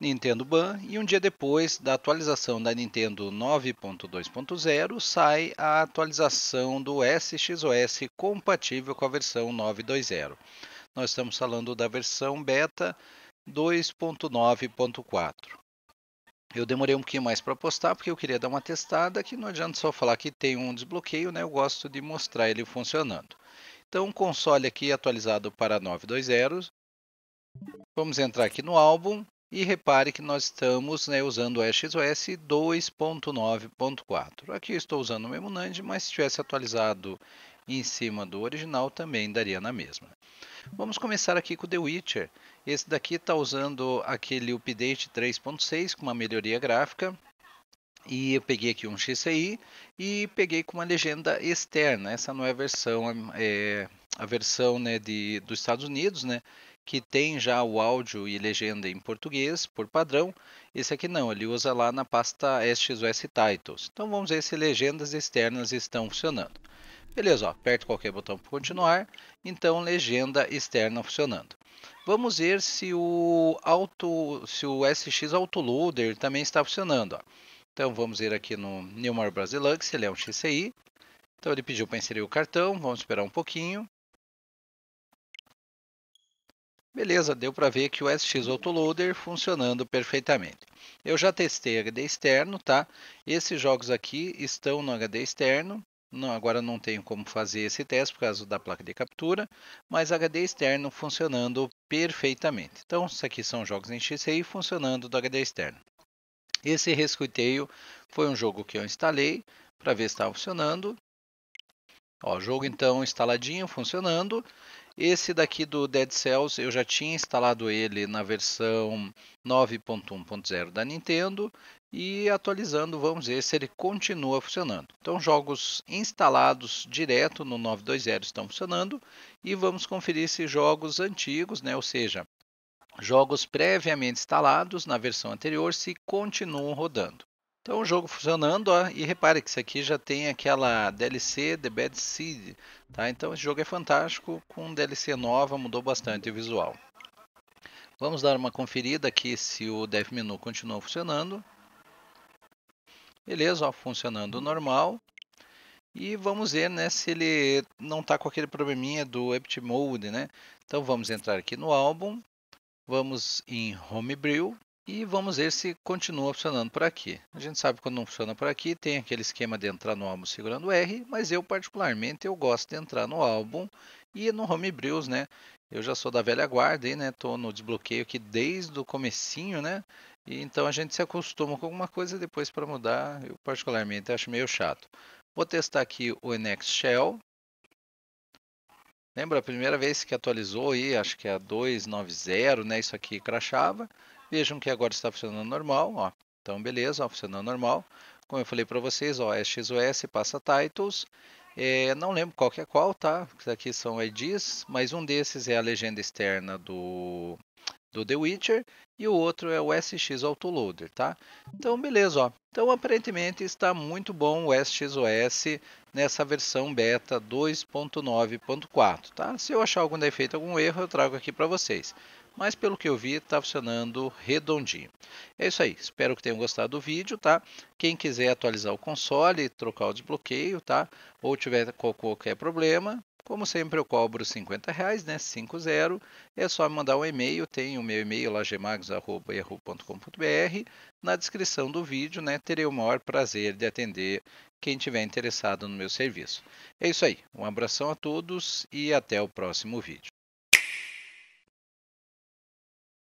Nintendo Ban e um dia depois da atualização da Nintendo 9.2.0 sai a atualização do SXOS compatível com a versão 9.2.0. Nós estamos falando da versão beta 2.9.4. Eu demorei um pouquinho mais para postar porque eu queria dar uma testada, que não adianta só falar que tem um desbloqueio, né? Eu gosto de mostrar ele funcionando. Então, o console aqui atualizado para 9.2.0. Vamos entrar aqui no álbum e repare que nós estamos né, usando o EXOS 2.9.4. Aqui eu estou usando o mesmo NAND, mas se tivesse atualizado em cima do original também daria na mesma. Vamos começar aqui com o The Witcher. Esse daqui está usando aquele update 3.6 com uma melhoria gráfica. E eu peguei aqui um XCI e peguei com uma legenda externa. Essa não é a versão, é, a versão né, de, dos Estados Unidos, né? que tem já o áudio e legenda em português por padrão. Esse aqui não, ele usa lá na pasta SXOS Titles. Então vamos ver se legendas externas estão funcionando. Beleza, ó, aperto qualquer botão para continuar. Então legenda externa funcionando. Vamos ver se o auto, se o SX Autoloader também está funcionando. Ó. Então vamos ver aqui no Newmar Brasilux, ele é um XCI. Então ele pediu para inserir o cartão, vamos esperar um pouquinho. Beleza, deu para ver que o SX Autoloader funcionando perfeitamente. Eu já testei HD externo, tá? Esses jogos aqui estão no HD externo. Não, agora não tenho como fazer esse teste por causa da placa de captura, mas HD externo funcionando perfeitamente. Então, isso aqui são jogos em XCI funcionando do HD externo. Esse Rescuiteio foi um jogo que eu instalei para ver se estava funcionando. Ó, jogo então instaladinho, funcionando. Esse daqui do Dead Cells eu já tinha instalado ele na versão 9.1.0 da Nintendo e atualizando vamos ver se ele continua funcionando. Então jogos instalados direto no 9.2.0 estão funcionando e vamos conferir se jogos antigos, né, ou seja, jogos previamente instalados na versão anterior se continuam rodando. Então o jogo funcionando, ó, e repare que isso aqui já tem aquela DLC The Bad Seed, tá? Então esse jogo é fantástico, com DLC nova, mudou bastante o visual. Vamos dar uma conferida aqui se o Dev Menu continua funcionando. Beleza, ó, funcionando normal. E vamos ver né, se ele não está com aquele probleminha do Empty Mode, né? Então vamos entrar aqui no álbum, vamos em Homebrew, e vamos ver se continua funcionando por aqui. A gente sabe que quando não funciona por aqui, tem aquele esquema de entrar no álbum segurando R, mas eu particularmente eu gosto de entrar no álbum e no Home Brews, né? Eu já sou da velha guarda e né, tô no desbloqueio aqui desde o comecinho, né? E então a gente se acostuma com alguma coisa depois para mudar, eu particularmente acho meio chato. Vou testar aqui o Enex Shell. Lembra a primeira vez que atualizou aí, acho que é a 290, né? Isso aqui crachava. Vejam que agora está funcionando normal, ó. Então, beleza, ó, funcionando normal. Como eu falei para vocês, ó, é passa titles. É, não lembro qual que é qual, tá? Aqui são IDs, mas um desses é a legenda externa do do The Witcher e o outro é o SX Autoloader, tá? Então beleza, ó. Então aparentemente está muito bom o SXOS nessa versão beta 2.9.4, tá? Se eu achar algum defeito, algum erro, eu trago aqui para vocês. Mas pelo que eu vi, está funcionando redondinho. É isso aí, espero que tenham gostado do vídeo, tá? Quem quiser atualizar o console, trocar o desbloqueio, tá? Ou tiver qualquer problema, como sempre, eu cobro 50 reais, né? 50. É só mandar um e-mail, tem o meu e-mail lá, Na descrição do vídeo, né? Terei o maior prazer de atender quem tiver interessado no meu serviço. É isso aí. Um abração a todos e até o próximo vídeo.